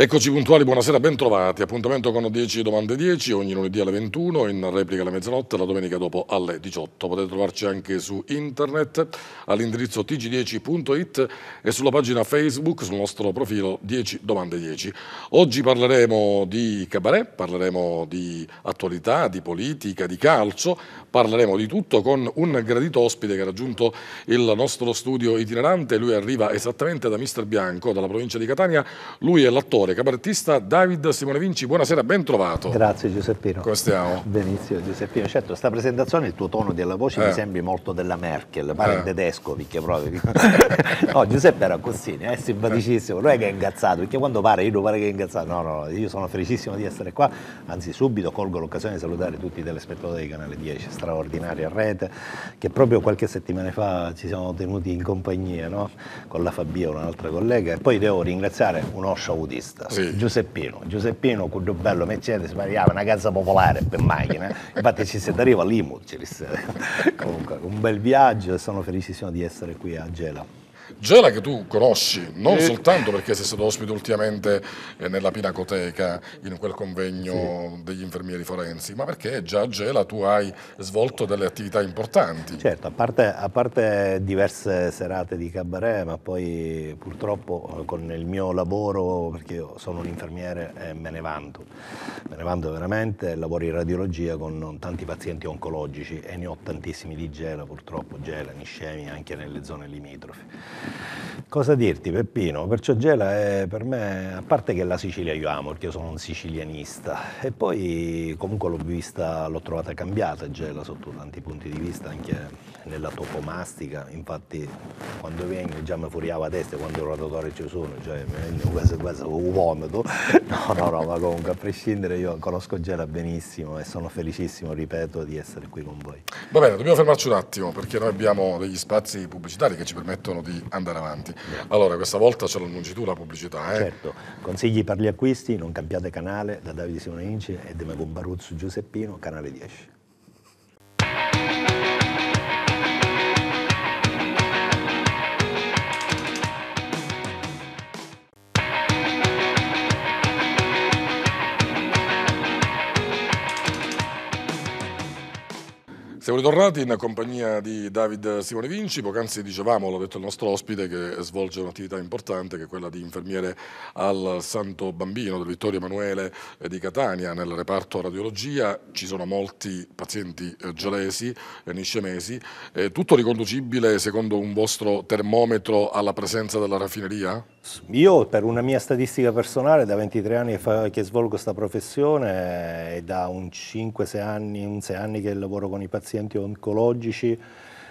Eccoci puntuali, buonasera, bentrovati. Appuntamento con 10 domande 10, ogni lunedì alle 21, in replica alle mezzanotte, la domenica dopo alle 18. Potete trovarci anche su internet all'indirizzo tg10.it e sulla pagina Facebook, sul nostro profilo 10 domande 10. Oggi parleremo di cabaret, parleremo di attualità, di politica, di calcio, parleremo di tutto con un gradito ospite che ha raggiunto il nostro studio itinerante. Lui arriva esattamente da Mister Bianco, dalla provincia di Catania. Lui è l'attore autore, cabarettista David Simone Vinci. Buonasera, ben trovato. Grazie Giuseppino. Come stiamo? Benissimo Giuseppino. Certo, sta presentazione, il tuo tono della voce eh. mi sembri molto della Merkel, pare eh. tedesco, perché proprio... no, Giuseppe era così, è eh, simpaticissimo, non è che è ingazzato, perché quando pare io non pare che è ingazzato. No, no, io sono felicissimo di essere qua, anzi subito colgo l'occasione di salutare tutti i telespettatori di Canale 10, straordinaria rete, che proprio qualche settimana fa ci siamo tenuti in compagnia, no? Con la Fabio, un'altra collega, e poi devo ringraziare un Osho autista regista, sì. Giuseppino. Giuseppino, quando bello Mercedes, variava una casa popolare per macchina, infatti ci si arriva lì, comunque un bel viaggio e sono felicissimo di essere qui a Gela. Gela che tu conosci, non eh. soltanto perché sei stato ospite ultimamente eh, nella Pinacoteca, in quel convegno sì. degli infermieri forensi, ma perché già a Gela tu hai svolto delle attività importanti. Certo, a parte, a parte diverse serate di cabaret, ma poi purtroppo con il mio lavoro, perché io sono un infermiere e eh, me ne vanto, me ne vanto veramente, lavoro in radiologia con tanti pazienti oncologici e ne ho tantissimi di Gela, purtroppo Gela, Niscemi, iscemia, anche nelle zone limitrofe. Cosa dirti Peppino? Perciò Gela è per me, a parte che la Sicilia io amo perché io sono un sicilianista e poi comunque l'ho vista, l'ho trovata cambiata Gela sotto tanti punti di vista anche nella topomastica, infatti quando vengo già mi furiava a testa quando ero rotatore ci sono, cioè mi vengo quasi quasi un vomito, no no no ma comunque a prescindere io conosco Gela benissimo e sono felicissimo, ripeto, di essere qui con voi. Va bene, dobbiamo fermarci un attimo perché noi abbiamo degli spazi pubblicitari che ci permettono di andare avanti. Allora, questa volta ce l'annunci tu la pubblicità. Eh? Certo, consigli per gli acquisti, non cambiate canale, da Davide Simoninci e Demago Baruzzo Giuseppino, canale 10. Siamo ritornati in compagnia di David Simone Vinci, poc'anzi dicevamo, l'ha detto il nostro ospite, che svolge un'attività importante che è quella di infermiere al Santo Bambino del Vittorio Emanuele eh, di Catania nel reparto radiologia. Ci sono molti pazienti eh, gelesi, eh, niscemesi, tutto riconducibile secondo un vostro termometro alla presenza della raffineria? Io per una mia statistica personale da 23 anni che svolgo questa professione e da un 5-6 anni, un 6 anni che lavoro con i pazienti pazienti oncologici,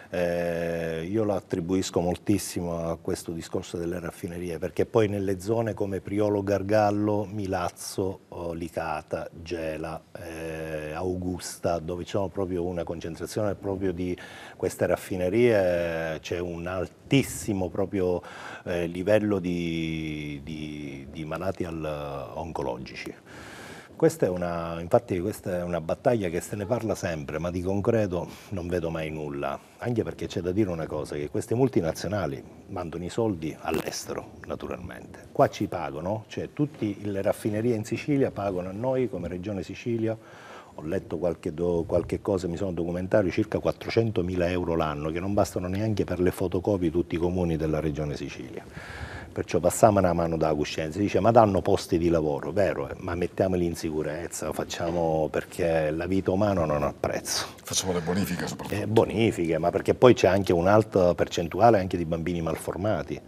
eh, io lo attribuisco moltissimo a questo discorso delle raffinerie, perché poi nelle zone come Priolo Gargallo, Milazzo, Licata, Gela, eh, Augusta, dove c'è proprio una concentrazione proprio di queste raffinerie, c'è un altissimo proprio, eh, livello di, di, di malati al, oncologici. Questa è una, infatti questa è una battaglia che se ne parla sempre, ma di concreto non vedo mai nulla, anche perché c'è da dire una cosa, che queste multinazionali mandano i soldi all'estero, naturalmente. Qua ci pagano, cioè tutte le raffinerie in Sicilia pagano a noi come Regione Sicilia, ho letto qualche, do, qualche cosa, mi sono documentato, circa 400 mila euro l'anno, che non bastano neanche per le fotocopie di tutti i comuni della Regione Sicilia. Perciò passiamo una mano da coscienza, dice ma danno posti di lavoro, vero, eh? ma mettiamoli in sicurezza, facciamo perché la vita umana non ha prezzo. Facciamo le bonifiche eh, soprattutto. Eh, bonifiche, ma perché poi c'è anche un'alta percentuale anche di bambini malformati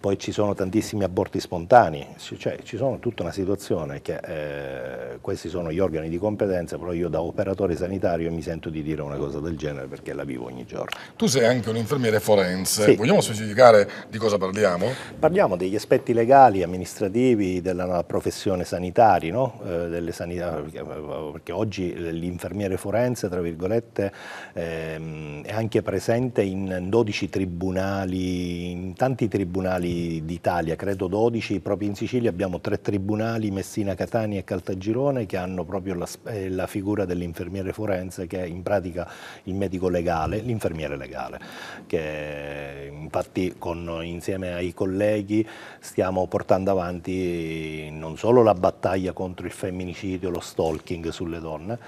poi ci sono tantissimi aborti spontanei, cioè ci sono tutta una situazione che eh, questi sono gli organi di competenza, però io da operatore sanitario mi sento di dire una cosa del genere perché la vivo ogni giorno. Tu sei anche un infermiere forense, sì. vogliamo specificare di cosa parliamo? Parliamo degli aspetti legali, amministrativi della professione sanitaria, no? eh, sanità, eh, eh, perché oggi l'infermiere forense, tra virgolette, ehm, è anche presente in 12 tribunali, in tanti tribunali d'Italia, credo 12, proprio in Sicilia abbiamo tre tribunali, Messina, Catania e Caltagirone, che hanno proprio la, eh, la figura dell'infermiere forense, che è in pratica il medico legale, l'infermiere legale, che infatti con, insieme ai colleghi stiamo portando avanti non solo la battaglia contro il femminicidio, lo stalking sulle donne,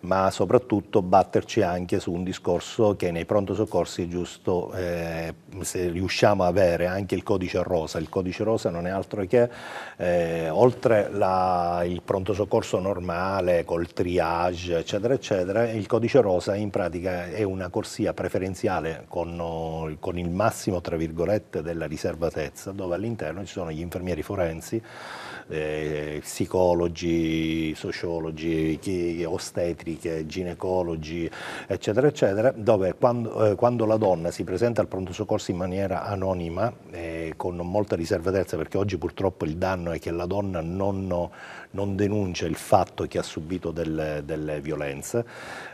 ma soprattutto batterci anche su un discorso che nei pronto soccorsi è giusto, eh, se riusciamo a avere anche il codice codice rosa. Il codice rosa non è altro che, eh, oltre la, il pronto soccorso normale, col triage, eccetera, eccetera, il codice rosa in pratica è una corsia preferenziale con, con il massimo, tra virgolette, della riservatezza, dove all'interno ci sono gli infermieri forensi, eh, psicologi, sociologi, ostetriche, ginecologi, eccetera, eccetera, dove quando, eh, quando, la donna si presenta al pronto soccorso in maniera anonima, eh, con molta riservatezza, perché oggi purtroppo il danno è che la donna non, non denuncia il fatto che ha subito delle, delle violenze.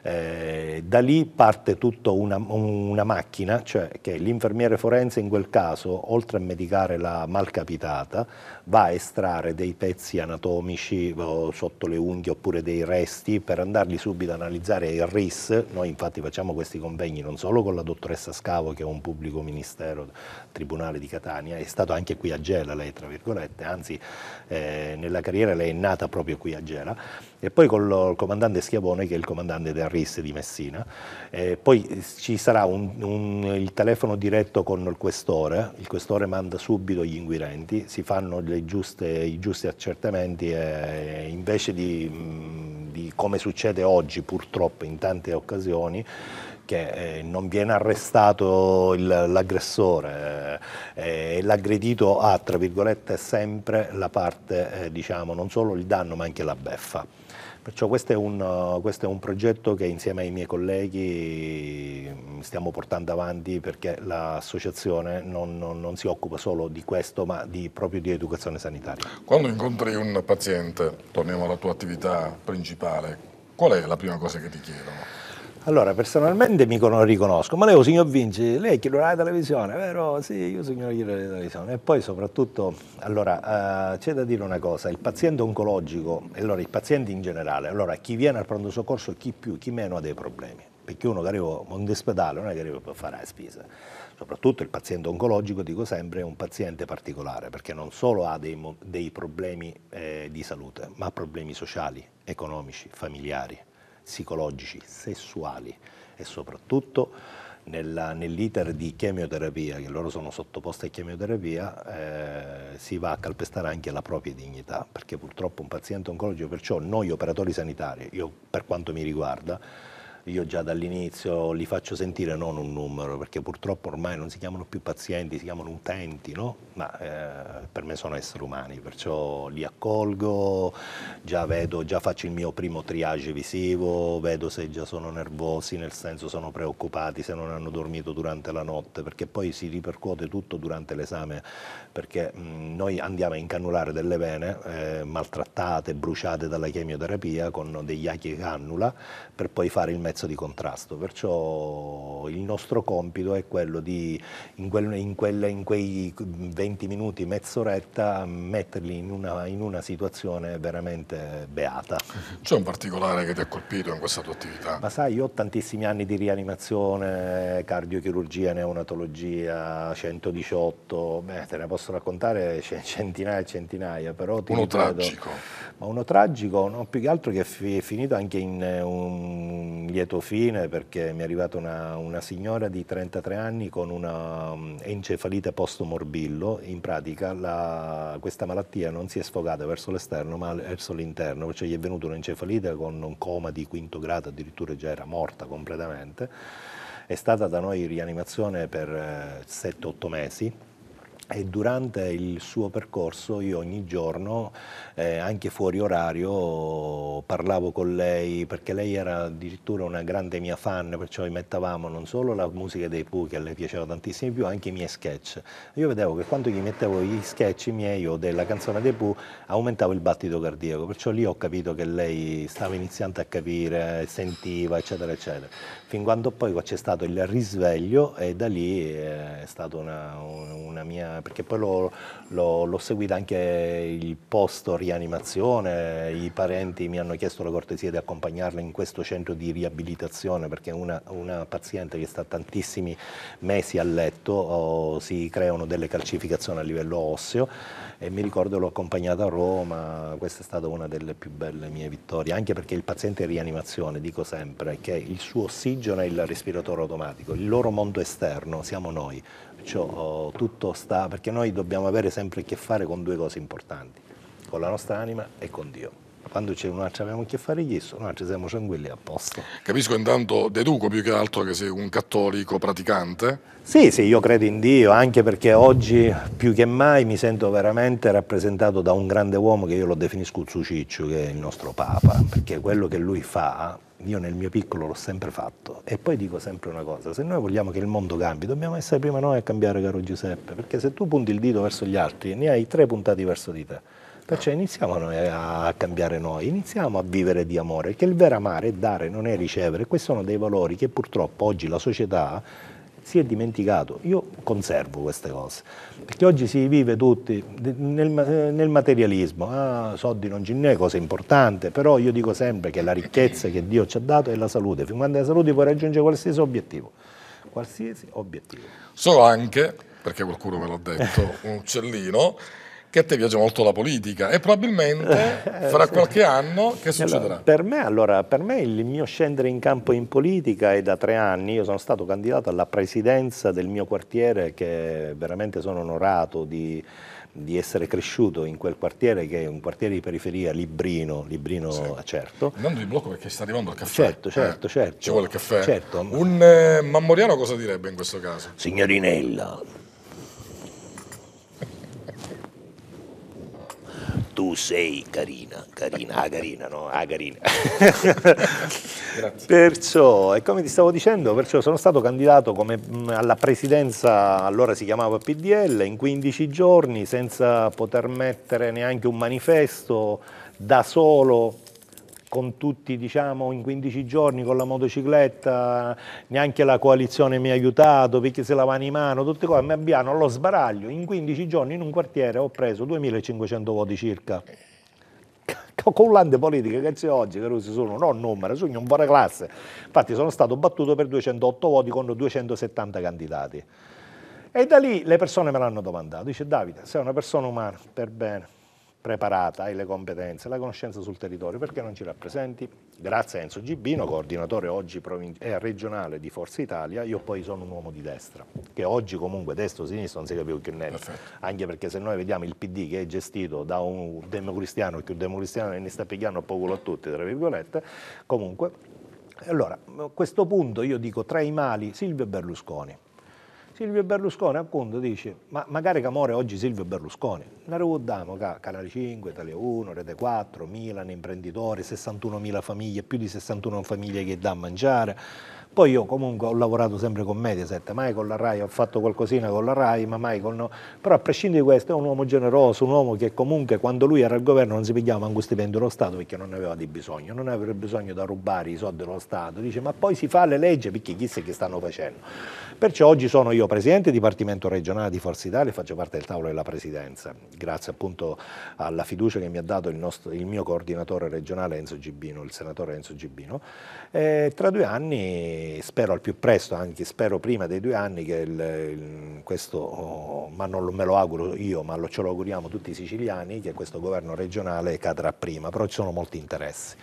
Eh, da lì parte tutta una, una macchina, cioè che l'infermiere forense in quel caso, oltre a medicare la malcapitata, va a estrarre dei pezzi anatomici sotto le unghie oppure dei resti per andarli subito ad analizzare il RIS. Noi infatti facciamo questi convegni non solo con la dottoressa Scavo che è un pubblico ministero, tribunale di Catania, è stato anche qui a Gela lei tra virgolette, anzi eh, nella carriera lei è nata nata proprio qui a Gela, e poi con il comandante Schiavone che è il comandante del RIS di Messina. E poi ci sarà un, un, il telefono diretto con il questore, il questore manda subito gli inquirenti, si fanno giuste, i giusti accertamenti e invece di, di come succede oggi purtroppo in tante occasioni, che eh, non viene arrestato l'aggressore eh, eh e l'aggredito ha, tra virgolette, sempre la parte, eh, diciamo, non solo il danno ma anche la beffa. Perciò questo è, un, questo è, un, progetto che insieme ai miei colleghi mm, stiamo portando avanti perché l'associazione non, non, non, si occupa solo di questo ma di, proprio di educazione sanitaria. Quando incontri un paziente, torniamo alla tua attività principale, qual è la prima cosa che ti chiedono? Allora, personalmente mi riconosco, ma lei, oh, signor Vinci, lei è chirurgo della televisione, vero? Sì, io signor chirurgo la televisione. E poi soprattutto, allora, eh, c'è da dire una cosa, il paziente oncologico, allora il paziente in generale, allora chi viene al pronto soccorso, chi più, chi meno ha dei problemi. Perché uno che arriva in ospedale non è che arriva per fare la spesa. Soprattutto il paziente oncologico, dico sempre, è un paziente particolare, perché non solo ha dei, dei problemi eh, di salute, ma problemi sociali, economici, familiari psicologici, sessuali e soprattutto nell'iter nell di chemioterapia, che loro sono sottoposti a chemioterapia, eh, si va a calpestare anche la propria dignità, perché purtroppo un paziente oncologico, perciò noi operatori sanitari, io per quanto mi riguarda, io già dall'inizio li faccio sentire non un numero, perché purtroppo ormai non si chiamano più pazienti, si chiamano utenti, no? ma eh, per me sono esseri umani, perciò li accolgo, già vedo, già faccio il mio primo triage visivo, vedo se già sono nervosi, nel senso sono preoccupati, se non hanno dormito durante la notte, perché poi si ripercuote tutto durante l'esame, perché mh, noi andiamo a incanulare delle vene eh, maltrattate, bruciate dalla chemioterapia con degli achi cannula per poi fare il messaggio pezzo di contrasto, perciò il nostro compito è quello di in, quel, in, quel, in quei 20 minuti, mezz'oretta, metterli in una, in una, situazione veramente beata. C'è un particolare che ti ha colpito in questa tua attività? Ma sai, io ho tantissimi anni di rianimazione, cardiochirurgia, neonatologia, 118, beh, te ne posso raccontare centinaia e centinaia, però ti Uno ripeto, tragico. Ma uno tragico, no, più che altro che è finito anche in eh, un gli lieto fine perché mi è arrivata una, una signora di 33 anni con una mm, encefalite post-morbillo, in pratica la, questa malattia non si è sfogata verso l'esterno ma verso l'interno, perciò cioè, gli è venuta un'encefalite con un coma di quinto grado, addirittura già era morta completamente, è stata da noi in rianimazione per 7-8 eh, mesi, e durante il suo percorso io ogni giorno, eh, anche fuori orario, parlavo con lei perché lei era addirittura una grande mia fan, perciò mettavamo non solo la musica dei Pooh che a lei piaceva tantissimo più, anche i miei sketch. Io vedevo che quando gli mettevo gli sketch miei o della canzone dei Pooh aumentavo il battito cardiaco, perciò lì ho capito che lei stava iniziando a capire, sentiva, eccetera, eccetera fin quando poi c'è stato il risveglio e da lì eh, è stata una, una mia... perché poi l'ho seguita anche il posto rianimazione, i parenti mi hanno chiesto la cortesia di accompagnarla in questo centro di riabilitazione perché una, una paziente che sta tantissimi mesi a letto oh, si creano delle calcificazioni a livello osseo e mi ricordo l'ho accompagnata a Roma, questa è stata una delle più belle mie vittorie, anche perché il paziente in rianimazione, dico sempre, che il suo ossigeno è il respiratore automatico, il loro mondo esterno siamo noi, perciò oh, tutto sta, perché noi dobbiamo avere sempre a che fare con due cose importanti, con la nostra anima e con Dio quando c'è un'altra abbiamo a che fare chiesto, noi siamo tranquilli a posto. Capisco intanto, deduco più che altro che sei un cattolico praticante. Sì, sì, io credo in Dio, anche perché oggi più che mai mi sento veramente rappresentato da un grande uomo che io lo definisco Zuciccio, che è il nostro Papa, perché quello che lui fa, io nel mio piccolo l'ho sempre fatto. E poi dico sempre una cosa, se noi vogliamo che il mondo cambi, dobbiamo essere prima noi a cambiare, caro Giuseppe, perché se tu punti il dito verso gli altri, ne hai tre puntati verso di te. Perciò certo. iniziamo a cambiare noi, iniziamo a vivere di amore, che il vero amare è dare, non è ricevere. Questi sono dei valori che purtroppo oggi la società si è dimenticato. Io conservo queste cose, perché oggi si vive tutti nel, nel materialismo, ah, soldi non ci è cosa importante, però io dico sempre che la ricchezza che Dio ci ha dato è la salute, fin quando è la salute puoi raggiungere qualsiasi obiettivo, qualsiasi obiettivo. So anche, perché qualcuno me l'ha detto, un uccellino che a te piace molto la politica e probabilmente eh, fra qualche anno che succederà? Allora, per, me, allora, per me il mio scendere in campo in politica è da tre anni, io sono stato candidato alla presidenza del mio quartiere che veramente sono onorato di, di essere cresciuto in quel quartiere che è un quartiere di periferia, Librino, Librino sì. certo. Andando di blocco perché sta arrivando il caffè. Certo, certo, eh, certo. Ci certo. vuole il caffè. Certo. Un eh, mammoriano cosa direbbe in questo caso? Signorinella, tu sei carina, carina, agarina, ah, no? Agarina. Ah, perciò, e come ti stavo dicendo, sono stato candidato come, mm, alla presidenza, allora si chiamava PDL, in 15 giorni senza poter mettere neanche un manifesto, da solo con tutti diciamo in 15 giorni con la motocicletta neanche la coalizione mi ha aiutato perché se lavano in mano tutte cose mi abbiano allo sbaraglio in 15 giorni in un quartiere ho preso 2500 voti circa collande politiche che c'è oggi che si sono non numero sono un buona classe infatti sono stato battuto per 208 voti contro 270 candidati e da lì le persone me l'hanno domandato dice Davide sei una persona umana per bene preparata hai le competenze, la conoscenza sul territorio, perché non ci rappresenti? Grazie a Enzo Gibbino, coordinatore oggi eh, regionale di Forza Italia, io poi sono un uomo di destra, che oggi comunque destra o sinistra non si capiva più che niente, Perfetto. anche perché se noi vediamo il PD che è gestito da un democristiano che un democristiano ne sta pigliando poco a tutti, tra virgolette, comunque, allora, a questo punto io dico tra i mali Silvio Berlusconi, Silvio Berlusconi a Conte dice, ma magari che amore oggi Silvio Berlusconi, ne ricordiamo che Canale 5, Italia 1, Rete 4, Milan, imprenditori, 61.000 famiglie, più di 61 famiglie che dà a mangiare, poi io comunque ho lavorato sempre con Mediaset, mai con la RAI, ho fatto qualcosina con la RAI, ma mai con... Però a prescindere di questo è un uomo generoso, un uomo che comunque quando lui era al governo non si pigliava manco stipendio dello Stato perché non ne aveva di bisogno, non aveva bisogno da rubare i soldi dello Stato, dice ma poi si fa le leggi perché chissà che stanno facendo. Perciò oggi sono io presidente del Dipartimento regionale di Forza Italia, e faccio parte del tavolo della presidenza, grazie appunto alla fiducia che mi ha dato il, nostro, il mio coordinatore regionale Enzo Gibino, il senatore Enzo Gibino. Eh, tra due anni, spero al più presto, anche spero prima dei due anni che il, il, questo, oh, ma non me lo auguro io, ma lo, ce lo auguriamo tutti i siciliani, che questo governo regionale cadrà prima, però ci sono molti interessi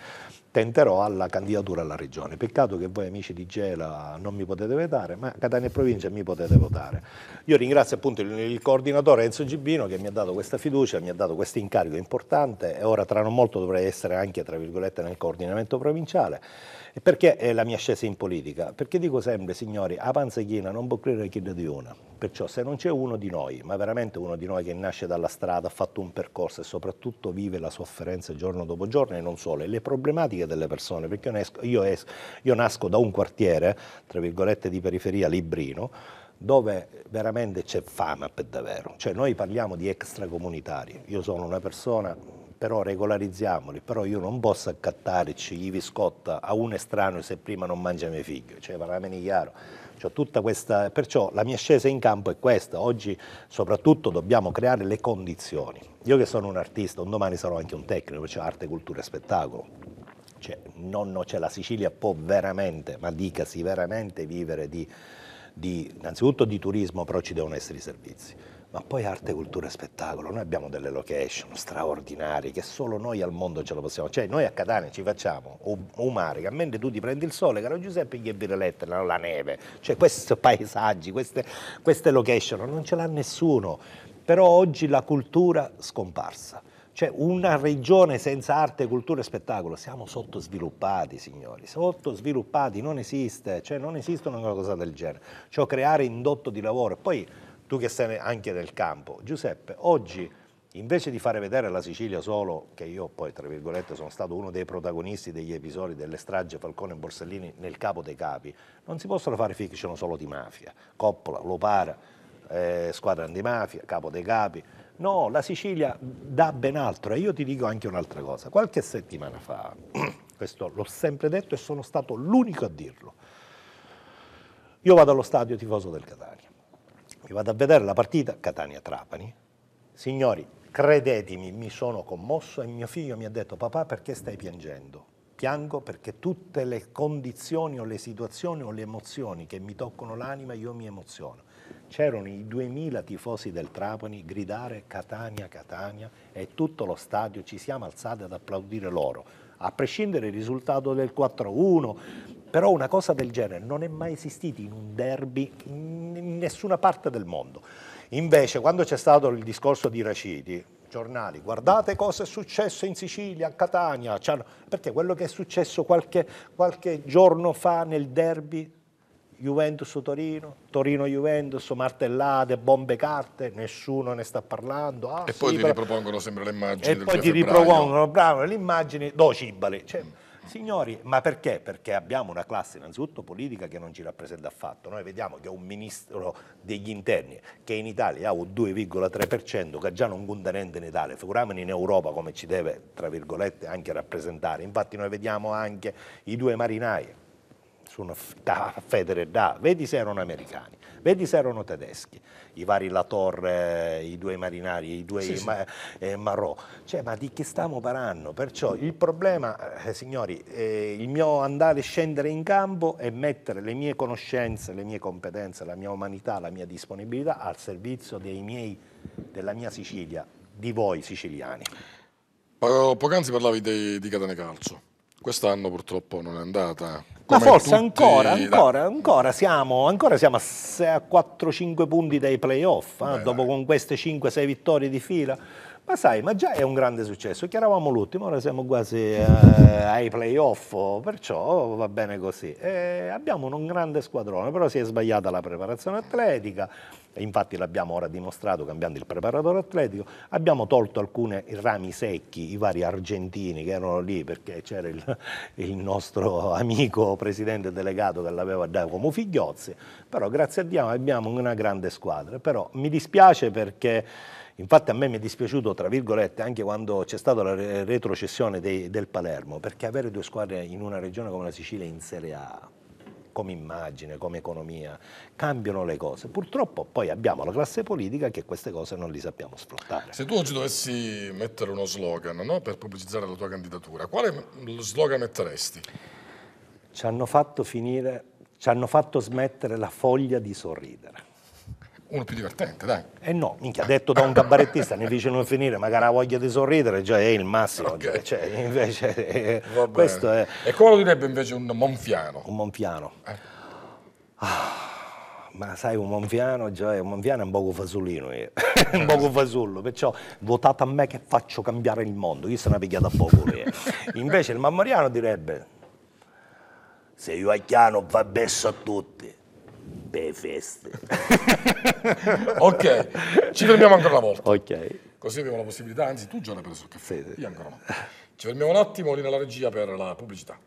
tenterò alla candidatura alla regione. Peccato che voi amici di Gela non mi potete votare, ma Catania e provincia mi potete votare. Io ringrazio appunto il, il, coordinatore Enzo Gibbino che mi ha dato questa fiducia, mi ha dato questo incarico importante e ora tra non molto dovrei essere anche tra virgolette nel coordinamento provinciale perché è la mia scesa in politica? Perché dico sempre, signori, a panza china non può credere che ne di una. Perciò se non c'è uno di noi, ma veramente uno di noi che nasce dalla strada, ha fatto un percorso e soprattutto vive la sofferenza giorno dopo giorno e non solo, e le problematiche delle persone, perché io, esco, io, esco, io nasco da un quartiere, tra virgolette, di periferia, Librino, dove veramente c'è fama per davvero. Cioè noi parliamo di extracomunitari. Io sono una persona però regolarizziamoli, però io non posso accattare Ivi Scotta a un estraneo se prima non mangia mio figlio, cioè parlamene chiaro. Questa, perciò la mia scesa in campo è questa, oggi soprattutto dobbiamo creare le condizioni. Io che sono un artista, un domani sarò anche un tecnico, cioè arte, cultura e spettacolo. Cioè, nonno, cioè la Sicilia può veramente, ma dicasi veramente, vivere di, di, innanzitutto di turismo, però ci devono essere i servizi ma poi arte, cultura e spettacolo. Noi abbiamo delle location straordinarie che solo noi al mondo ce lo possiamo. Cioè noi a Catania ci facciamo umarica, mentre tu ti prendi il sole, caro Giuseppe, gli è vireletta, la neve. Cioè questi paesaggi, queste, queste location non ce l'ha nessuno. Però oggi la cultura scomparsa. Cioè una regione senza arte, cultura e spettacolo, siamo sottosviluppati signori, sottosviluppati, non esiste, cioè non esiste una cosa del genere. Cioè creare indotto di lavoro. Poi tu che stai anche nel campo. Giuseppe, oggi invece di fare vedere la Sicilia solo, che io poi tra virgolette sono stato uno dei protagonisti degli episodi delle strage Falcone e Borsellini nel capo dei capi, non si possono fare fiction solo di mafia, Coppola, Lopara, eh, squadra antimafia, capo dei capi, no, la Sicilia dà ben altro e io ti dico anche un'altra cosa, qualche settimana fa, questo l'ho sempre detto e sono stato l'unico a dirlo, io vado allo stadio tifoso del Catania, mi vado a vedere la partita Catania-Trapani. Signori, credetemi, mi sono commosso e mio figlio mi ha detto papà perché stai piangendo? Piango perché tutte le condizioni o le situazioni o le emozioni che mi toccano l'anima io mi emoziono. C'erano i 2000 tifosi del Trapani gridare Catania, Catania e tutto lo stadio ci siamo alzati ad applaudire loro a prescindere dal risultato del 4-1, però una cosa del genere non è mai esistita in un derby in nessuna parte del mondo. Invece, quando c'è stato il discorso di Raciti, giornali, guardate cosa è successo in Sicilia, a Catania, perché quello che è successo qualche, qualche giorno fa nel derby Juventus-Torino, Torino-Juventus, martellate, bombe carte, nessuno ne sta parlando. Ah, e sì, poi ti però... ripropongono sempre le immagini del e poi ti febbraio. ripropongono, bravo, le immagini, do Cibali. Cioè, mm. Signori, ma perché? Perché abbiamo una classe innanzitutto politica che non ci rappresenta affatto. Noi vediamo che un ministro degli interni che in Italia ha un 2,3% che già non conta niente in Italia, figuriamoci in Europa come ci deve, tra virgolette, anche rappresentare. Infatti noi vediamo anche i due marinai, sono da Federer, da, vedi se erano americani, vedi se erano tedeschi i vari Latorre, i due marinari, i due sì, ma, eh, Marò. Cioè, ma di che stiamo parlando? Perciò il problema, eh, signori, eh, il mio andare e scendere in campo e mettere le mie conoscenze, le mie competenze, la mia umanità, la mia disponibilità al servizio miei, della mia Sicilia, di voi siciliani. Eh, poc'anzi parlavi di, di catene calcio. Quest'anno purtroppo non è andata. Come Ma forse ancora, ancora, ancora, siamo, ancora siamo a, a 4-5 punti dai playoff, eh, dopo con queste 5-6 vittorie di fila. Ma sai, ma già è un grande successo. Chiaravamo l'ultimo, ora siamo quasi eh, ai playoff, perciò va bene così. Eh, abbiamo un, un grande squadrone, però si è sbagliata la preparazione atletica, infatti l'abbiamo ora dimostrato cambiando il preparatore atletico, abbiamo tolto alcuni rami secchi, i vari argentini che erano lì perché c'era il, il, nostro amico presidente delegato che l'aveva dato come figliozzi, però grazie a Dio abbiamo una grande squadra, però mi dispiace perché Infatti a me mi è dispiaciuto, tra virgolette, anche quando c'è stata la retrocessione dei, del Palermo, perché avere due squadre in una regione come la Sicilia in Serie A, come immagine, come economia, cambiano le cose. Purtroppo poi abbiamo la classe politica che queste cose non li sappiamo sfruttare. Se tu oggi dovessi mettere uno slogan no, per pubblicizzare la tua candidatura, quale slogan metteresti? Ci hanno fatto finire, ci hanno fatto smettere la foglia di sorridere uno più divertente, dai. Eh no, minchia, detto da un cabarettista, ne dice non finire, magari ha voglia di sorridere, già è il massimo. Okay. Cioè, cioè invece, eh, questo è... E come lo direbbe invece un monfiano? Un monfiano. Eh. Ah, ma sai, un monfiano, già, un monfiano è un poco fasulino, io. Eh. un eh. poco fasullo, perciò votate a me che faccio cambiare il mondo, io sono una pigliata a poco. invece il mammariano direbbe, se io a chiano va besso a tutti Beh, feste. ok, ci fermiamo ancora una volta. Ok. Così abbiamo la possibilità, anzi tu già l'hai preso il caffè, io ancora no. Ci fermiamo un attimo lì nella regia per la pubblicità.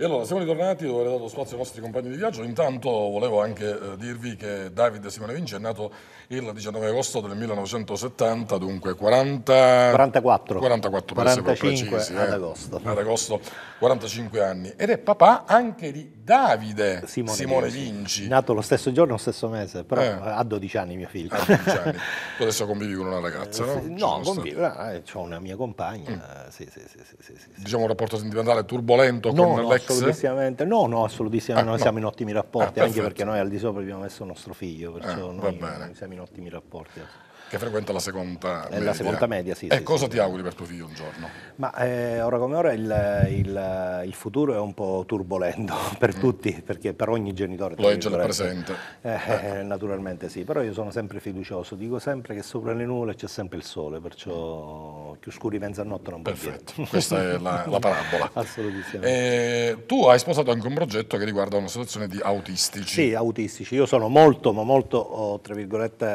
E allora, siamo ritornati, dove ho dato spazio ai nostri compagni di viaggio. Intanto volevo anche eh, dirvi che David Simone Vinci è nato il 19 agosto del 1970, dunque 40... 44. 44 45 precisi, eh. ad, eh, agosto. ad agosto. 45 anni. Ed è papà anche di Davide Simone, Simone Vinci. Vinci. Nato lo stesso giorno, lo stesso mese, però eh. ha 12 anni mio figlio. Ha 12 anni. Tu adesso convivi con una ragazza, no? Eh, Ci no, convivo, eh, ho una mia compagna, mm. sì, sì, sì, sì, sì, Diciamo un rapporto sentimentale turbolento no, con no, l'ex? Assolutissimamente. No, no, assolutissimamente, ah, noi no. siamo in ottimi rapporti, ah, anche perfetto. perché noi al di sopra abbiamo messo nostro figlio, perciò eh, noi siamo in ottimi rapporti. Assolutamente che frequenta la seconda eh, media. La seconda media, sì. E sì, cosa sì. ti auguri per tuo figlio un giorno? Ma eh, ora come ora il, il, il, futuro è un po' turbolento per mm. tutti, perché per ogni genitore. Lo è già nel presente. Eh, eh, eh. Naturalmente sì, però io sono sempre fiducioso, dico sempre che sopra le nuvole c'è sempre il sole, perciò più scuri mezzanotte non può Perfetto, dire. questa è la, la parabola. Assolutamente. Eh, tu hai sposato anche un progetto che riguarda una situazione di autistici. Sì, autistici. Io sono molto, ma molto, oh, tra virgolette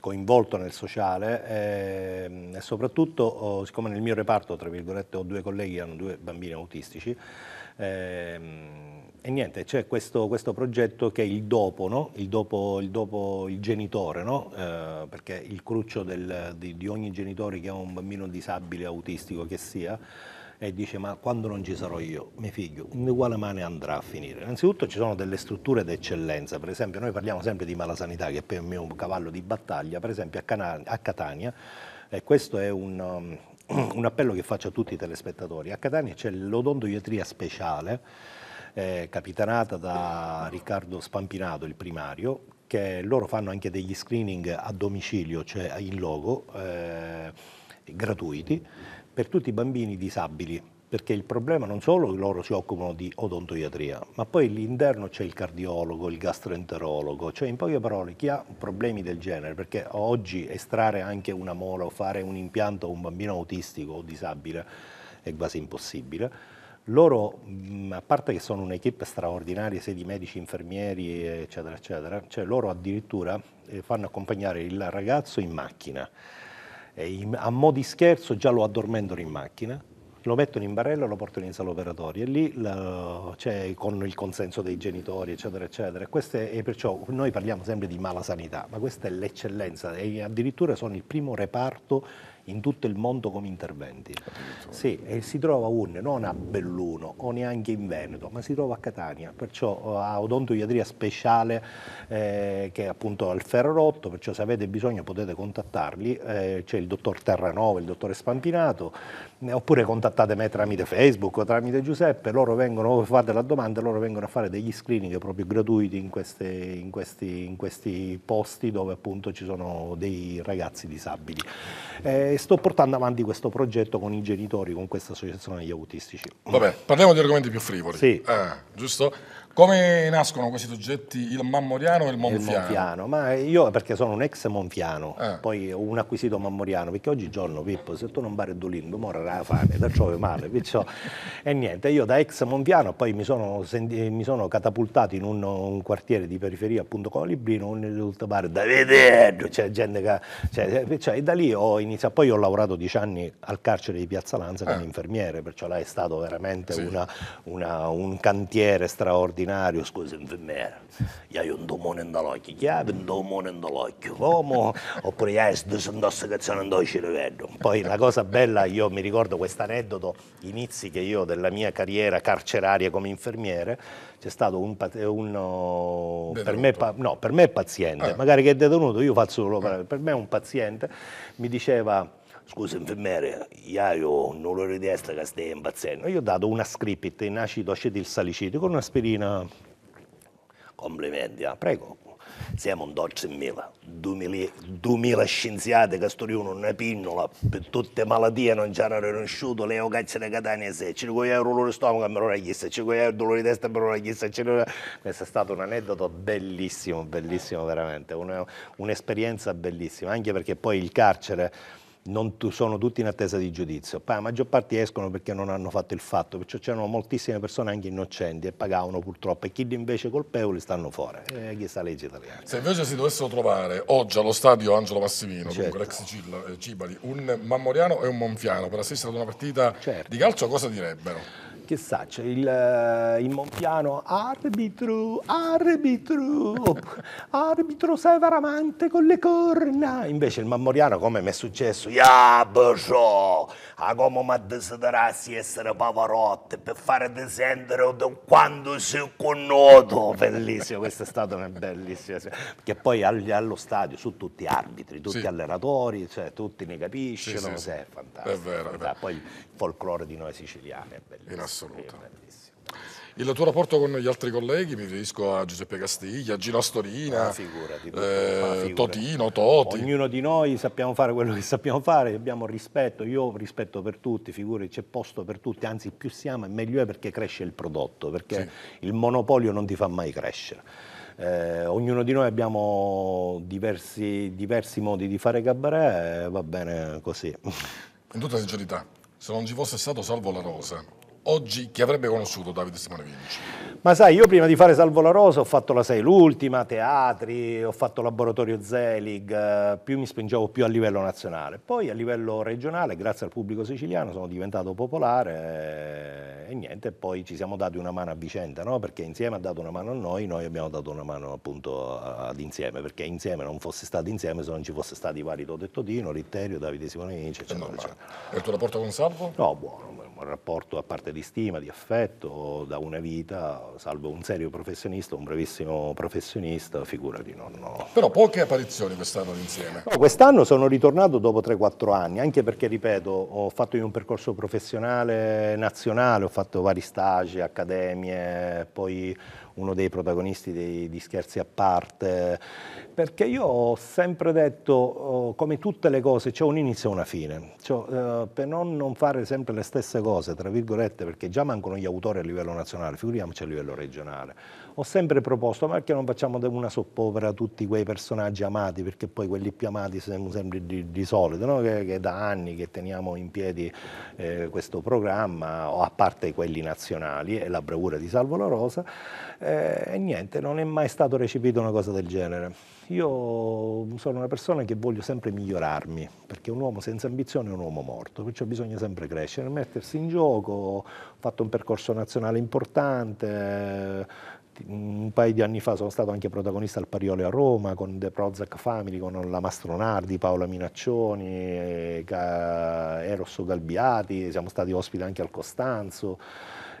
coinvolto nel sociale e, ehm, e soprattutto, oh, siccome nel mio reparto, tra virgolette, ho due colleghi che hanno due bambini autistici, eh, e niente, c'è questo, questo, progetto che è il dopo, no? il, dopo, il, dopo il genitore, no? eh, perché il cruccio del, di, di, ogni genitore che ha un bambino disabile, autistico che sia, e dice ma quando non ci sarò io, mio figlio, in quale male andrà a finire? Innanzitutto ci sono delle strutture d'eccellenza, per esempio noi parliamo sempre di malasanità che per me è un cavallo di battaglia, per esempio a, Cana- a Catania, e questo è un, um, un appello che faccio a tutti i telespettatori, a Catania c'è l'odontoiatria speciale eh, capitanata da Riccardo Spampinato, il primario, che loro fanno anche degli screening a domicilio, cioè in logo. Eh, gratuiti per tutti i bambini disabili, perché il problema non solo loro si occupano di odontoiatria, ma poi all'interno c'è il cardiologo, il gastroenterologo, cioè in poche parole chi ha problemi del genere, perché oggi estrarre anche una mola o fare un impianto a un bambino autistico o disabile è quasi impossibile. Loro, a parte che sono un'equipe straordinaria, sei di medici, infermieri, eccetera, eccetera, cioè loro addirittura eh, fanno accompagnare il ragazzo in macchina a mo' di scherzo già lo addormentano in macchina, lo mettono in barella e lo portano in sala operatoria. e Lì c'è con il consenso dei genitori, eccetera, eccetera. È, perciò noi parliamo sempre di mala sanità, ma questa è l'eccellenza e addirittura sono il primo reparto in tutto il mondo come interventi. Sì, e si trova urne non a Belluno o neanche in Veneto, ma si trova a Catania, perciò eh, a odontoiatria speciale eh, che è appunto al Ferrarotto, perciò se avete bisogno potete contattarli, eh, c'è il dottor Terranova, il dottore Spampinato, eh, oppure contattate me tramite Facebook o tramite Giuseppe, loro vengono, fate la domanda, loro vengono a fare degli screening proprio gratuiti in, queste, in, questi, in questi posti dove appunto ci sono dei ragazzi disabili. Eh, sto portando avanti questo progetto con i genitori, con questa associazione degli autistici. Vabbè, parliamo di argomenti più frivoli. Sì. Ah, giusto? Come nascono questi soggetti, il Mammoriano e il Monfiano? Il Monfiano, ma io perché sono un ex Monfiano, eh. poi un acquisito Mammoriano, perché oggigiorno, Pippo, se tu non pari Dolimbo, morirai la fame, da ciò è male, perciò... e niente, io da ex Monfiano poi mi sono, mi sono catapultato in un, un, quartiere di periferia, appunto Colibrino, un risulta pare da vedere, c'è gente che... Cioè, cioè, e da lì ho iniziato, poi ho lavorato dieci anni al carcere di Piazza Lanza eh. come infermiere, perciò là è stato veramente sì. una, una, un cantiere straordinario straordinario, scusa infermiera, gli hai un domone nell'occhio, chiave un domone nell'occhio, l'uomo, oppure hai io ho un'intossicazione nel cervello. Poi la cosa bella, io mi ricordo questo aneddoto, inizi che io della mia carriera carceraria come infermiere, c'è stato un, uno, oh, per, me, no, per me paziente, ah. magari che è detenuto, io faccio solo, ah. per me è un paziente, mi diceva scusa infermiere, io ho un dolore di testa che stai impazzendo. Io ho dato una script in acido acetilsalicitico con un'aspirina. Complimenti, ah, prego. Siamo un dolce in mila, duemila scienziati che studiano una pinnola per tutte le malattie non ci hanno riconosciuto, leo caccia da Catania 6, 5 euro dolore di stomaco me lo raghissa, 5 euro dolore di testa me lo raghissa, questo è stato un aneddoto bellissimo, bellissimo veramente, un'esperienza bellissima, anche perché poi il carcere non sono tutti in attesa di giudizio. Poi la maggior parte escono perché non hanno fatto il fatto, perciò c'erano moltissime persone anche innocenti e pagavano purtroppo e chi invece colpevoli stanno fuori, eh, chissà legge italiana. Se invece si dovessero trovare oggi allo stadio Angelo Massimino, certo. l'ex eh, Cibali, un mammoriano e un monfiano per assistere ad una partita certo. di calcio, cosa direbbero? chissà, c'è il, eh, il, Montiano arbitro, arbitro, arbitro veramente con le corna. Invece il Mammoriano, come mi è successo, ya bacio, a come mi desiderassi essere Pavarotti per fare descendere quando si connoto. Bellissimo, questo è stato una bellissima. Che poi allo stadio su tutti arbitri, tutti sì. allenatori, cioè, tutti ne capiscono, sì, sì, è fantastico. È vero, è vero. Poi il folklore di noi siciliani è bellissimo assoluta. Il tuo rapporto con gli altri colleghi, mi riferisco a Giuseppe Castiglia, Gino Astorina, ah, figura, eh, Totino, Toti. Ognuno di noi sappiamo fare quello che sappiamo fare, abbiamo rispetto, io rispetto per tutti, figuri, c'è posto per tutti, anzi più siamo e meglio è perché cresce il prodotto, perché sì. il monopolio non ti fa mai crescere. Eh, ognuno di noi abbiamo diversi, diversi modi di fare cabaret e eh, va bene così. In tutta sincerità, se non ci fosse stato Salvo La Rosa, oggi chi avrebbe conosciuto Davide Simone Vinci? Ma sai, io prima di fare Salvo la Rosa ho fatto la 6 l'ultima, teatri, ho fatto laboratorio Zelig, eh, più mi spingevo più a livello nazionale. Poi a livello regionale, grazie al pubblico siciliano, sono diventato popolare eh, e niente, poi ci siamo dati una mano a vicenda, no? perché insieme ha dato una mano a noi, noi abbiamo dato una mano appunto ad insieme, perché insieme non fosse stato insieme se non ci fosse stati i vari Todetto Dino, Litterio, Davide Simone Vinci, eccetera. E il tuo rapporto con Salvo? No, buono, buono, un rapporto a parte di stima, di affetto, da una vita, salvo un serio professionista, un bravissimo professionista, figurati. Non, no. Però poche apparizioni quest'anno insieme. No, quest'anno sono ritornato dopo 3-4 anni, anche perché, ripeto, ho fatto io un percorso professionale nazionale, ho fatto vari stage, accademie, poi uno dei protagonisti dei, di Scherzi a parte, perché io ho sempre detto, oh, come tutte le cose, c'è un inizio e una fine, cioè, eh, per non, non, fare sempre le stesse cose, tra virgolette, perché già mancano gli autori a livello nazionale, figuriamoci a livello regionale ho sempre proposto, ma perché non facciamo una soppopera a tutti quei personaggi amati, perché poi quelli più amati siamo sempre di, di solito, no? che, che, da anni che teniamo in piedi eh, questo programma, o a parte quelli nazionali e la bravura di Salvo La Rosa, eh, e niente, non è mai stato recepito una cosa del genere. Io sono una persona che voglio sempre migliorarmi, perché un uomo senza ambizione è un uomo morto, perciò bisogna sempre crescere, mettersi in gioco, ho fatto un percorso nazionale importante, un paio di anni fa sono stato anche protagonista al Pariole a Roma con The Prozac Family, con la Mastronardi, Paola Minaccioni, eh, Eros Galbiati, siamo stati ospiti anche al Costanzo.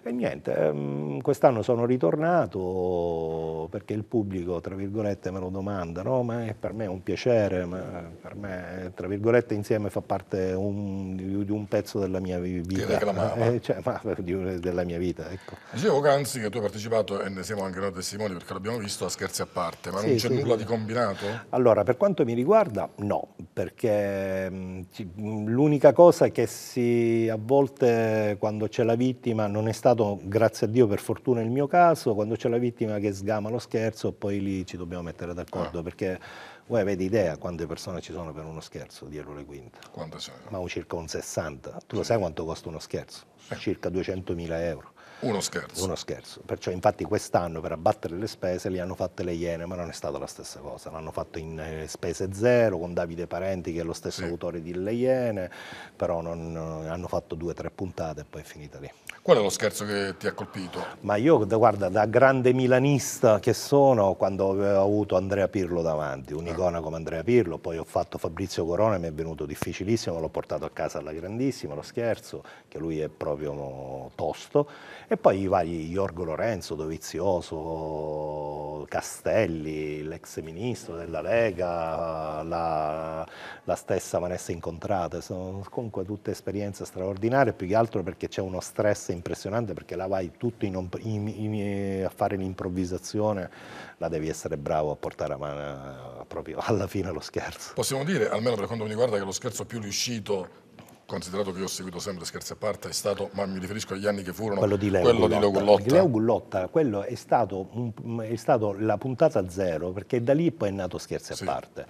E niente, ehm, quest'anno sono ritornato perché il pubblico, tra virgolette, me lo domanda, no? ma è per me un piacere, ma per me, tra virgolette, insieme fa parte un, di, un pezzo della mia vita. Eh, cioè, ma, eh, di, della mia vita, ecco. Dicevo Canzi che tu hai partecipato e ne siamo anche noi testimoni perché l'abbiamo visto a scherzi a parte, ma sì, non c'è sì, nulla di combinato? Allora, per quanto mi riguarda, no, perché mm, mm, l'unica cosa che si, a volte quando c'è la vittima non è stata stato, grazie a Dio, per fortuna il mio caso, quando c'è la vittima che sgama lo scherzo, poi lì ci dobbiamo mettere d'accordo, ah. perché voi avete idea quante persone ci sono per uno scherzo di errore quinte? Quante sono? Ma circa un 60. Tu sì. lo sai quanto costa uno scherzo? Eh. Circa 200.000 euro. Uno scherzo. Uno scherzo. Perciò infatti quest'anno per abbattere le spese li hanno fatte le Iene, ma non è stata la stessa cosa. L'hanno fatto in eh, spese zero con Davide Parenti che è lo stesso sì. autore di Le Iene, però non, eh, hanno fatto due o tre puntate e poi è finita lì. Qual è lo scherzo che ti ha colpito? Ma io, guarda, da grande milanista che sono, quando ho eh, avuto Andrea Pirlo davanti, un'icona ah. come Andrea Pirlo, poi ho fatto Fabrizio Corona, mi è venuto difficilissimo, l'ho portato a casa alla grandissima, lo scherzo, che lui è proprio tosto, e poi i vari Iorgo Lorenzo, Dovizioso, Castelli, l'ex ministro della Lega, la, la stessa Vanessa Incontrata, sono comunque tutte esperienze straordinarie, più che altro perché c'è uno stress impressionante perché la vai tutto in, in, in, a fare l'improvvisazione, la devi essere bravo a portare a mano eh, proprio alla fine lo scherzo. Possiamo dire, almeno per quanto mi riguarda, che lo scherzo più riuscito considerato che io ho seguito sempre scherzi a parte, è stato, ma mi riferisco agli anni che furono, quello di Leo quello Gullotta. Di Leo Gullotta. Leo Gullotta quello è stato, è stato, la puntata zero, perché da lì poi è nato scherzi sì. a parte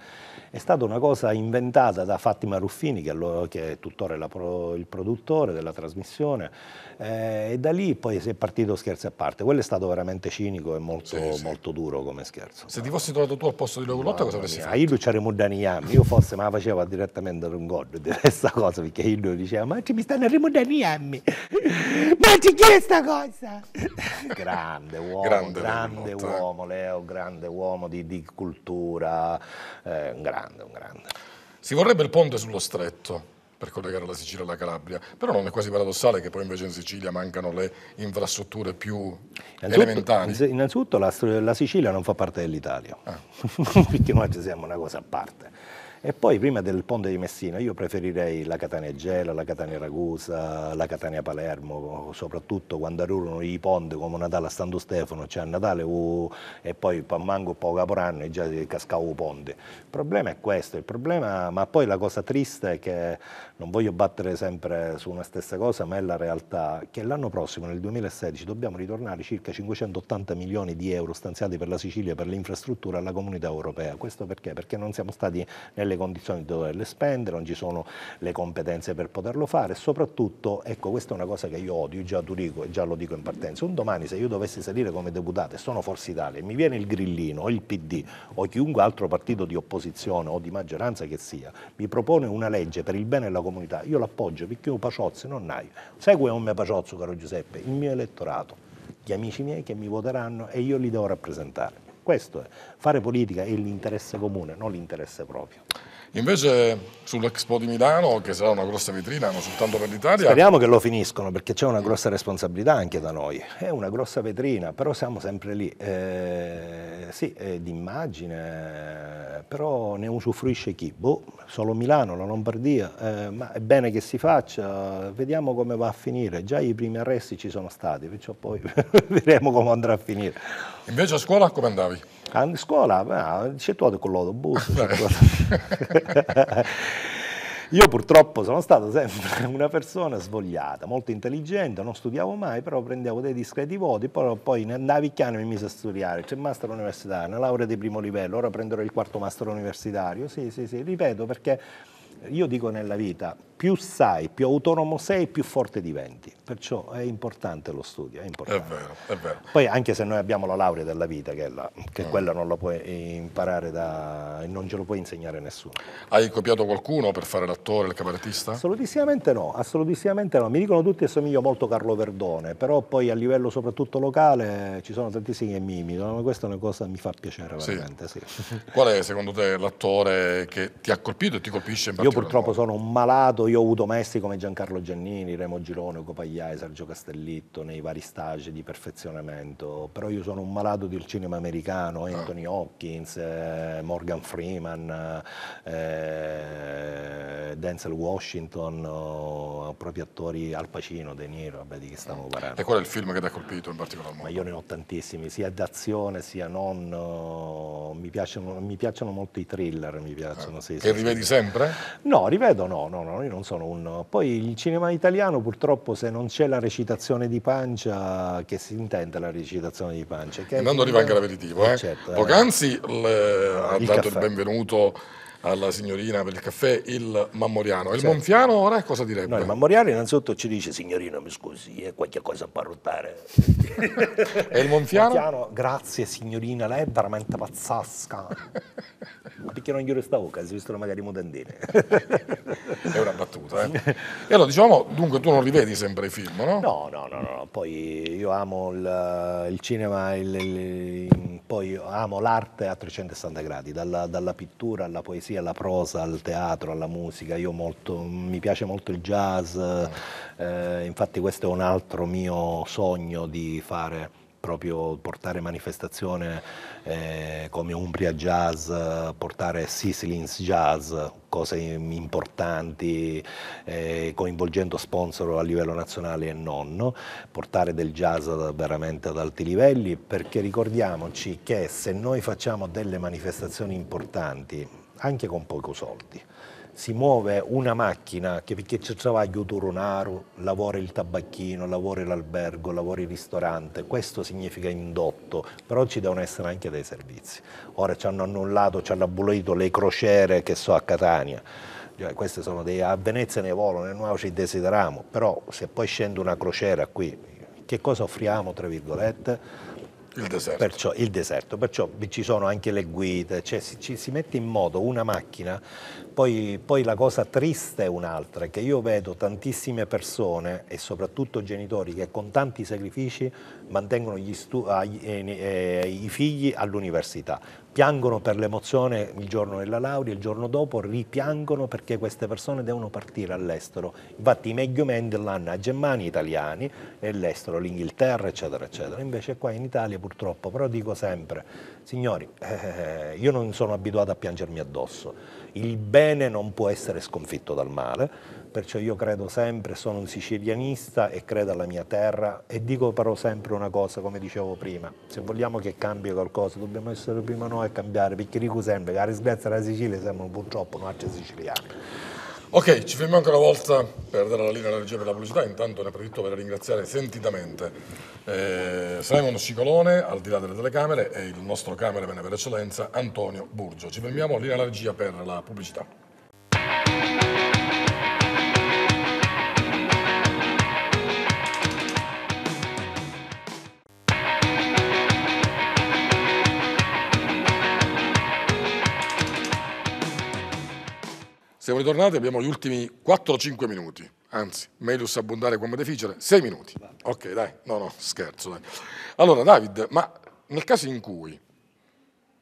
è stata una cosa inventata da Fatima Ruffini, che, è tuttora il produttore della trasmissione, eh, e da lì poi si è partito scherzi a parte. Quello è stato veramente cinico e molto, sì, sì. molto duro come scherzo. Se ti fossi trovato tu al posto di Logolotta, cosa avresti fatto? Io c'era Mudaniam, io forse me la facevo direttamente da un god di questa cosa, perché io diceva, ma ci mi stanno rimudaniammi, ma ci chi è sta cosa? grande uomo, grande, grande uomo, Leo, grande uomo di, di cultura, eh, grande grande, un grande. Si vorrebbe il ponte sullo stretto per collegare la Sicilia alla Calabria, però non è quasi paradossale che poi invece in Sicilia mancano le infrastrutture più innanzitutto, elementari. Innanzitutto la, la, Sicilia non fa parte dell'Italia, ah. perché noi siamo una cosa a parte e poi prima del ponte di Messina io preferirei la Catania Gela, la Catania Ragusa, la Catania Palermo, soprattutto quando arrivano i ponti come Natale a Santo Stefano, c'è cioè Natale uh, e poi Pammango poco poi Caporanno e già cascavo il ponte. Il problema è questo, il problema, ma poi la cosa triste è che non voglio battere sempre su una stessa cosa, ma è la realtà che l'anno prossimo, nel 2016, dobbiamo ritornare circa 580 milioni di euro stanziati per la Sicilia per le infrastrutture alla comunità europea. Questo perché? Perché non siamo stati nelle le condizioni di doverle spendere, non ci sono le competenze per poterlo fare e soprattutto, ecco questa è una cosa che io odio, io già, dico, già lo dico in partenza, un domani se io dovessi salire come deputato e sono Forza Italia e mi viene il Grillino o il PD o chiunque altro partito di opposizione o di maggioranza che sia, mi propone una legge per il bene della comunità, io l'appoggio perché io Paciozzi non hai, segue un mio Paciozzo caro Giuseppe, il mio elettorato, gli amici miei che mi voteranno e io li devo rappresentare. Questo è, fare politica e l'interesse comune, non l'interesse proprio. Invece sull'Expo di Milano, che sarà una grossa vetrina non soltanto per l'Italia. Speriamo che lo finiscono perché c'è una grossa responsabilità anche da noi. È una grossa vetrina, però siamo sempre lì. Eh, sì, d'immagine, però ne usufruisce chi? Boh, solo Milano, la Lombardia, eh, ma è bene che si faccia, vediamo come va a finire. Già i primi arresti ci sono stati, perciò poi vedremo come andrà a finire. Invece a scuola come andavi? A scuola? No, c'è tuo con l'autobus. Cioè, Io purtroppo sono stato sempre una persona svogliata, molto intelligente, non studiavo mai, però prendevo dei discreti voti, però poi ne andavo a e mi mise a studiare, c'è il master universitario, una laurea di primo livello, ora prenderò il quarto master universitario, sì sì sì, ripeto perché io dico nella vita, più sai, più autonomo sei, più forte diventi. Perciò è importante lo studio, è importante. È vero, è vero. Poi anche se noi abbiamo la laurea della vita, che, la, che mm. quella non la puoi imparare da... non ce lo puoi insegnare nessuno. Hai copiato qualcuno per fare l'attore, il cabaretista? Assolutissimamente no, assolutissimamente no. Mi dicono tutti che somiglio molto a Carlo Verdone, però poi a livello soprattutto locale ci sono tantissimi che mi imitano, ma questa è una cosa che mi fa piacere veramente, sì. Sì. Qual è secondo te l'attore che ti ha colpito e ti colpisce in particolare? purtroppo sono un malato, io ho avuto maestri come Giancarlo Giannini, Remo Girone, Ugo Pagliai, Sergio Castellitto nei vari stage di perfezionamento, però io sono un malato del cinema americano, ah. Anthony ah. Hopkins, eh, Morgan Freeman, eh, Denzel Washington, oh, proprio attori Al Pacino, De Niro, vabbè, di chi stiamo parlando. E qual è il film che ti ha colpito in particolar modo? Ma io ne ho tantissimi, sia d'azione sia non, oh, mi, piacciono, mi piacciono molto i thriller, mi piacciono, eh. sì, Che rivedi sempre? No, ripeto, no, no, no, io non sono un... Poi il cinema italiano purtroppo se non c'è la recitazione di pancia, che si intende la recitazione di pancia? Che Intanto arriva anche l'aperitivo, eh? eh. Certo, eh. Poc'anzi eh, ha il dato caffè. il benvenuto alla signorina per il caffè il Mammoriano. Certo. Il Monfiano ora cosa direbbe? No, il Mammoriano innanzitutto ci dice signorina mi scusi, è eh, qualche cosa a parruttare. e il Monfiano? Monfiano? Grazie signorina, lei è veramente pazzasca. Ma perché non gli resta oca, si vestono magari mutandine. è una battuta, eh. E allora diciamo, dunque tu non li vedi sempre i film, no? No, no, no, no. poi io amo il, il cinema, il, il, poi amo l'arte a 360 gradi, dalla, dalla pittura alla poesia poesia alla prosa, al teatro, alla musica, molto, mi piace molto il jazz, eh, infatti questo è un altro mio sogno di fare proprio portare manifestazione eh, come Umbria Jazz, portare Sicilins Jazz, cose importanti, eh, coinvolgendo sponsor a livello nazionale e non, portare del jazz veramente ad alti livelli, perché ricordiamoci che se noi facciamo delle manifestazioni importanti, anche con poco soldi. Si muove una macchina che perché c'è travaglio turonaro, lavora il tabacchino, lavora l'albergo, lavora il ristorante, questo significa indotto, però ci devono essere anche dei servizi. Ora ci hanno annullato, ci hanno abolito le crociere che so a Catania, cioè, queste sono dei, a Venezia ne volano, e noi ci desideriamo, però se poi scende una crociera qui, che cosa offriamo tra virgolette? Il deserto. Perciò, il deserto. Perciò ci sono anche le guide, cioè si, ci, si mette in moto una macchina, poi, poi la cosa triste è un'altra, che io vedo tantissime persone e soprattutto genitori che con tanti sacrifici mantengono gli stu- i, eh, eh, i figli all'università piangono per l'emozione il giorno della laurea, il giorno dopo ripiangono perché queste persone devono partire all'estero. Infatti i meglio l'hanno a Germania, italiani, nell'estero, l'Inghilterra, eccetera, eccetera. Invece qua in Italia purtroppo, però dico sempre, signori, eh, io non sono abituato a piangermi addosso. Il bene non può essere sconfitto dal male, perciò io credo sempre, sono un sicilianista e credo alla mia terra e dico però sempre una cosa, come dicevo prima, se vogliamo che cambi qualcosa dobbiamo essere prima noi a cambiare, perché dico sempre che la disgrazia della Sicilia siamo purtroppo noi siciliani. Ok, ci fermiamo ancora una volta per dare la linea alla regia per la pubblicità, intanto ne approfitto per ringraziare sentitamente eh, Simon Scicolone, al di là delle telecamere, e il nostro cameraman per eccellenza Antonio Burgio. Ci fermiamo, linea alla regia per la pubblicità. Siamo ritornati, abbiamo gli ultimi 4-5 minuti, anzi, melius abbondare come deficere, 6 minuti. Ok, dai, no, no, scherzo. Dai. Allora, David, ma nel caso in cui,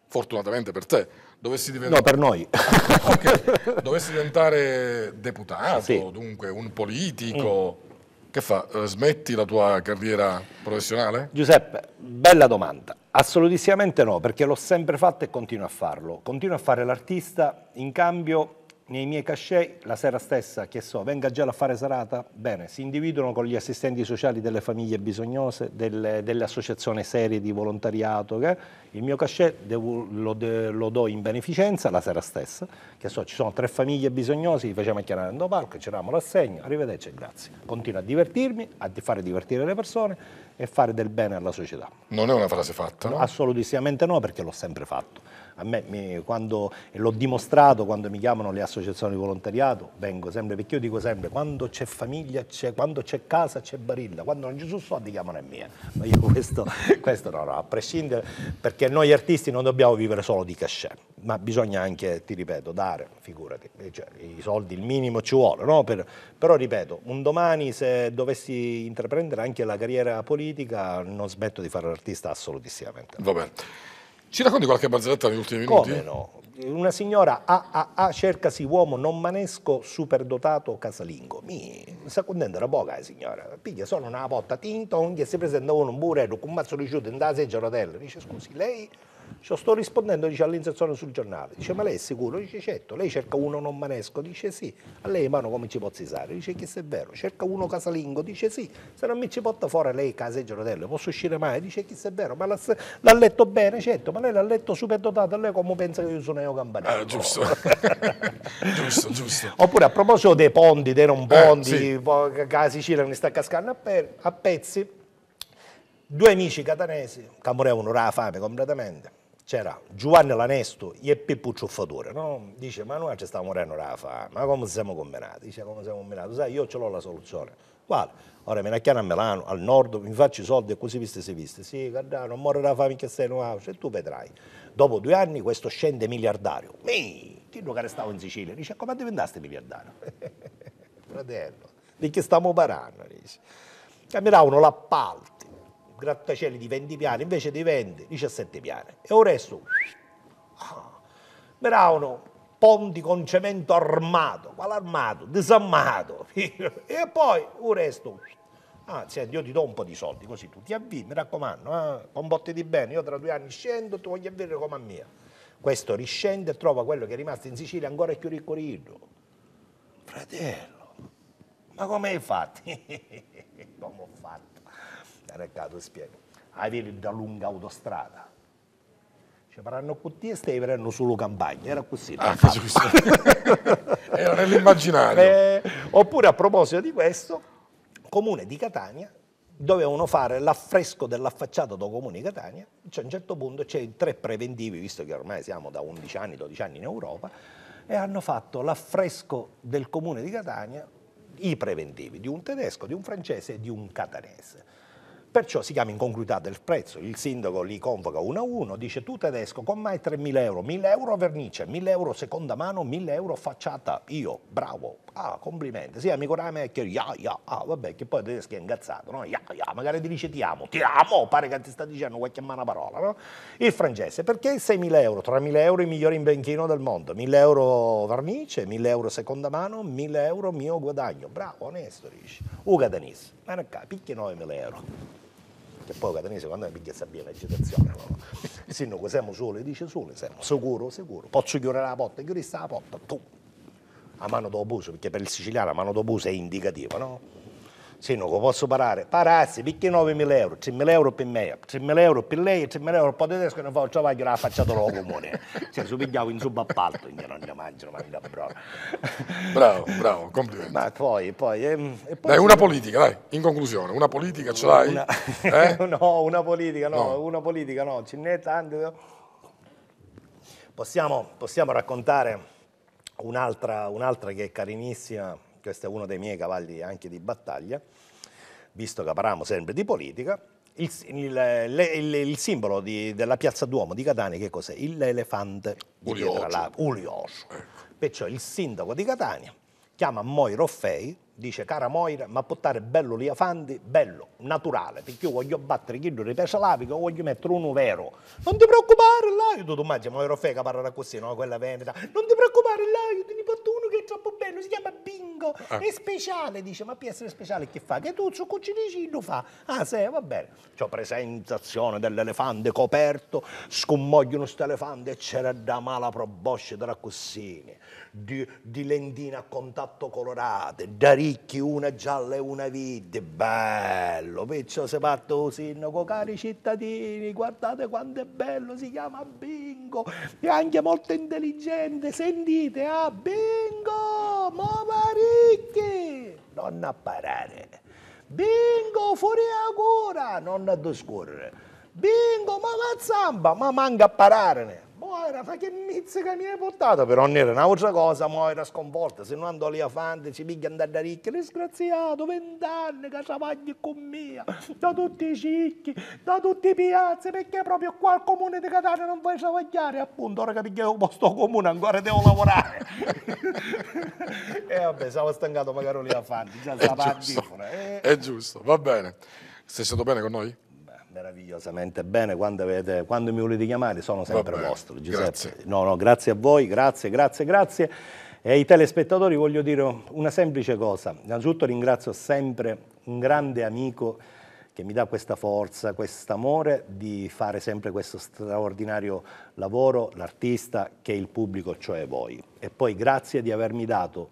fortunatamente per te, dovessi diventare... No, per noi. okay. Dovessi diventare deputato, sì. dunque un politico, mm. che fa? Eh, smetti la tua carriera professionale? Giuseppe, bella domanda. Assolutissimamente no, perché l'ho sempre fatto e continuo a farlo. Continuo a fare l'artista in cambio nei miei cachet la sera stessa, che so, venga già l'affare serata, bene, si individuano con gli assistenti sociali delle famiglie bisognose, delle, delle associazioni serie di volontariato, che il mio cachet devo, lo, de, lo, do in beneficenza la sera stessa, che so, ci sono tre famiglie bisognose, li facciamo chiamare in parco, ci c'eravamo l'assegno, arrivederci e grazie. Continuo a divertirmi, a fare divertire le persone e fare del bene alla società. Non è una frase fatta, no? Assolutissimamente no, perché l'ho sempre fatto a me, mi, quando, l'ho dimostrato quando mi chiamano le associazioni di volontariato, vengo sempre, perché io dico sempre, quando c'è famiglia, quando c'è casa, c'è barilla, quando non ci sono soldi chiamano è mia. Eh. Ma io questo, questo no, no, a prescindere, perché noi artisti non dobbiamo vivere solo di cachet, ma bisogna anche, ti ripeto, dare, figurati, eh, cioè, i soldi, il minimo ci vuole, no? per, però ripeto, un domani se dovessi intraprendere anche la carriera politica non smetto di fare l'artista assolutissimamente. Va bene. Ci racconti qualche barzelletta negli ultimi minuti? Come no? Una signora AAA cercasi uomo non manesco superdotato casalingo. Mi sta contenta una poca eh, signora. Piglia solo una botta tinton che si presenta uno un burello con un mazzo di giudo in da seggia rotelle. Dice scusi, lei cioè, sto rispondendo dice, all'inserzione sul giornale, dice ma lei è sicuro? Dice certo, lei cerca uno non manesco, dice sì, a lei mano come ci può zisare? Dice che se è vero, cerca uno casalingo, dice sì, se non mi ci porta fuori lei caseggio rotello, posso uscire mai? Dice che se è vero, ma l'ha, letto bene, certo, ma lei l'ha letto superdotato, lei come pensa che io sono io Campanello? Ah, giusto. giusto, giusto. Oppure a proposito dei ponti, dei non ponti, eh, sì. che la Sicilia ne sta cascando a, pe a pezzi, due amici catanesi, che ora la fame completamente, c'era Giovanni Lanesto e Pippo Ciuffatore, no? dice ma noi ci stiamo morendo la fame, ma come siamo combinati? Dice come siamo combinati? Sai, io ce l'ho la soluzione. Quale? Ora mi la a Milano, al nord, mi faccio i soldi e così viste si viste. Sì, guarda, non morre la fame che stai in house e tu vedrai. Dopo due anni questo scende miliardario. Mi, ti che restavo in Sicilia, dice come diventaste miliardario? Fratello, di che stiamo parlando? Dice. Camminavano l'appalto grattacieli di 20 piani invece dei 20, 17 piani. E ora è su. Ah, ponti con cemento armato, qual armato? Disammato. e poi un resto. Ah, senti, io ti do un po' di soldi così tu ti avvii, mi raccomando, eh, di bene, io tra due anni scendo, tu voglio avere come a mia. Questo riscende e trova quello che è rimasto in Sicilia ancora più ricco ricco. Fratello, ma come hai fatto? come ho fatto? Reccato, spiego, avere da lunga autostrada. Ci faranno tutti e stai verranno solo campagna, era così. Ah, era nell'immaginario. Eh, oppure a proposito di questo, comune di Catania dovevano fare l'affresco della facciata do comune di Catania, cioè, a un certo punto c'è il tre preventivi, visto che ormai siamo da 11 anni, 12 anni in Europa, e hanno fatto l'affresco del comune di Catania, i preventivi, di un tedesco, di un francese e di un catanese. Perciò si chiama incongruità del prezzo, il sindaco li convoca uno a uno, dice tu tedesco con mai 3.000 euro, 1.000 euro vernice, 1.000 euro seconda mano, 1.000 euro facciata, io, bravo, ah complimenti, sì amico Rame, che ya ya, ah vabbè che poi tedesco è ingazzato, no? ya ya, magari ti dice ti amo, ti amo, pare che ti sta dicendo qualche mano parola, no? Il francese, perché 6.000 euro, 3.000 euro i migliori in benchino del mondo, 1.000 euro vernice, 1.000 euro seconda mano, 1.000 euro mio guadagno, bravo, onesto dici, Uga Denis, ma non capisci 9.000 euro che poi catanese quando mi piglia la vegetazione, no? se no siamo sole, dice sole, siamo sicuro, sicuro, posso chiudere la porta, chiudi sta la porta, tu, a mano dopo perché per il siciliano a mano dopo è indicativo no? Sì, non posso parare. Parassi, perché 9.000 euro? 3.000 euro per me, 3.000 euro per lei, 3.000 euro per il tedesco e non faccio mai che la faccia della comune. cioè, subigliavo in subappalto, quindi non ne mangio, ma mi bravo. Bravo, bravo, complimenti. Ma poi, poi... Eh, poi dai, una politica, dai, in conclusione, una politica ce l'hai? Una... Eh? no, una politica no, no, una politica no, ce n'è tante. Possiamo, possiamo raccontare un'altra un che è carinissima, questo è uno dei miei cavalli anche di battaglia, visto che parliamo sempre di politica, il, il, il, il simbolo di, della piazza Duomo di Catania che cos'è? L'elefante di pietra ulioso. Ecco. Perciò il sindaco di Catania chiama Moira Offei, dice cara Moira, ma portare bello lì a Fanti, bello, naturale, perché io voglio battere chi lo ripesa l'apico, voglio mettere uno vero. Non ti preoccupare, là, io tu immagini Moira Fei che parla così, no, quella veneta, non ti preoccupare, là, io vengo, ah. è speciale, dice, ma essere speciale che fa? Che tu su cucinici lo fa. Ah, sì, va bene. C'ho presentazione dell'elefante coperto, scommogliono questo elefante e c'era da mala probosce da racussini, di, di lendina a contatto colorate, da ricchi una gialla e una vite, bello, piccio se parte così, con cari cittadini, guardate quanto è bello, si chiama Bill. Bingo è anche molto intelligente. Sentite, ah, Bingo, mamma ricchi, non a parare. Bingo, fuori a cura, non a discorrere. Bingo, mamma zamba, ma manca a pararne. Moira, fa che mizzica mi hai portato? Però non era un'altra cosa, Moira sconvolta, se non andò lì a fante, ci piglia andare da ricchi, disgraziato, vent'anni che travagli con me, da tutti i cicchi, da tutti i piazzi, perché proprio qua al comune di Catania non vai travagliare, appunto, ora che pigliavo posto comune ancora devo lavorare. e vabbè, stavo stancato magari lì a fante, già stava a eh. È giusto, va bene. Sei stato bene con noi? meravigliosamente bene. Quando, avete, quando, mi volete chiamare sono sempre vostro, Giuseppe. Grazie. No, no, grazie a voi, grazie, grazie, grazie. E ai telespettatori voglio dire una semplice cosa. Innanzitutto ringrazio sempre un grande amico che mi dà questa forza, quest'amore di fare sempre questo straordinario lavoro, l'artista che è il pubblico, cioè voi. E poi grazie di avermi dato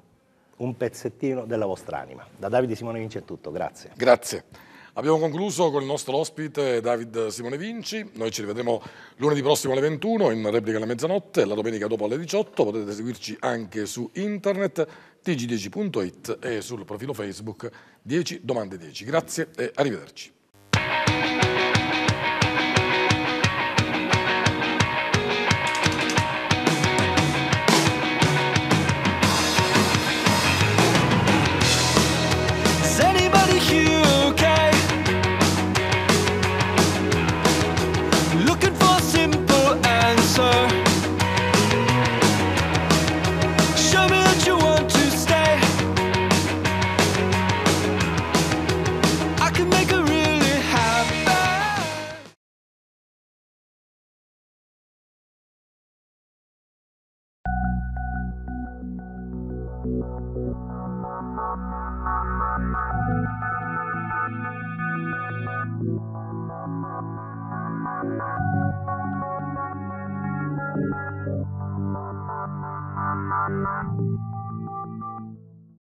un pezzettino della vostra anima. Da Davide Simone Vince è tutto, grazie. Grazie. Abbiamo concluso con il nostro ospite David Simone Vinci, noi ci rivedremo lunedì prossimo alle 21 in replica alla mezzanotte, la domenica dopo alle 18, potete seguirci anche su internet tg10.it e sul profilo Facebook 10 domande 10. Grazie e arrivederci.